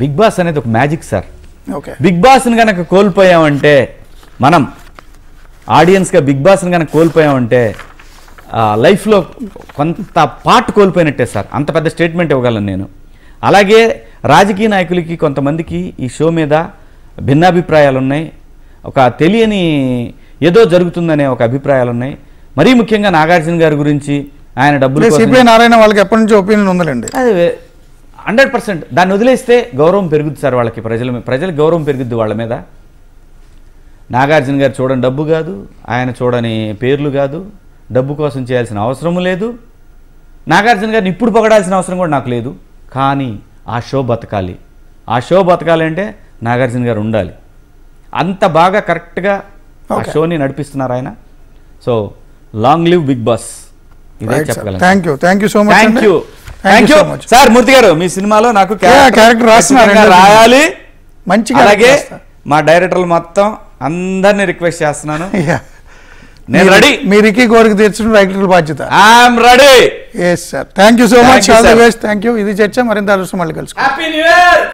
big boss అనేది ఒక magic sir big బాస్ని కనుక కోల్పోయామంటే మనం ఆడియన్స్గా బిగ్ బాస్ని కనుక కోల్పోయామంటే లైఫ్లో కొంత పార్ట్ కోల్పోయినట్టే సార్ అంత పెద్ద స్టేట్మెంట్ ఇవ్వగలను నేను అలాగే రాజకీయ నాయకులకి కొంతమందికి ఈ షో మీద భిన్నాభిప్రాయాలు ఉన్నాయి ఒక తెలియని ఏదో జరుగుతుందనే ఒక అభిప్రాయాలు ఉన్నాయి మరీ ముఖ్యంగా నాగార్జున గారి గురించి ఆయన డబ్బులు సిపిఐ నారాయణ వాళ్ళకి ఎప్పటి నుంచి ఒపీనియన్ ఉందండి హండ్రెడ్ పర్సెంట్ దాన్ని వదిలేస్తే గౌరవం పెరుగుద్ది సార్ వాళ్ళకి ప్రజల ప్రజలకు గౌరవం పెరుగుద్ది వాళ్ళ మీద నాగార్జున గారు చూడని డబ్బు కాదు ఆయన చూడని పేర్లు కాదు డబ్బు కోసం చేయాల్సిన అవసరము లేదు నాగార్జున గారిని ఇప్పుడు పొగడాల్సిన అవసరం కూడా నాకు లేదు కానీ ఆ షో బతకాలి ఆ షో బతకాలి అంటే నాగార్జున గారు ఉండాలి అంత బాగా కరెక్ట్గా ఆ షోని నడిపిస్తున్నారు ఆయన so long live Big Boss ఇదే చెప్పగలం thank you thank you so much thank you thank you sir Murthy గారు మీ సినిమాలో నాకు క్యారెక్టర్ రాస్తున్నారు రాయాలి మంచిగా అలాగే మా డైరెక్టర్లు మొత్తం అందరినీ రిక్వెస్ట్ చేస్తున్నాను నేను రెడీ మీ రికీ కోరిక తీర్చడం డైరెక్టర్ బాధ్యత I'm ready yes sir thank you so much all the best thank you ఇది చర్చ మరింత అదృష్టం మళ్ళీ కలుసుకోండి హ్యాపీ న్యూ ఇయర్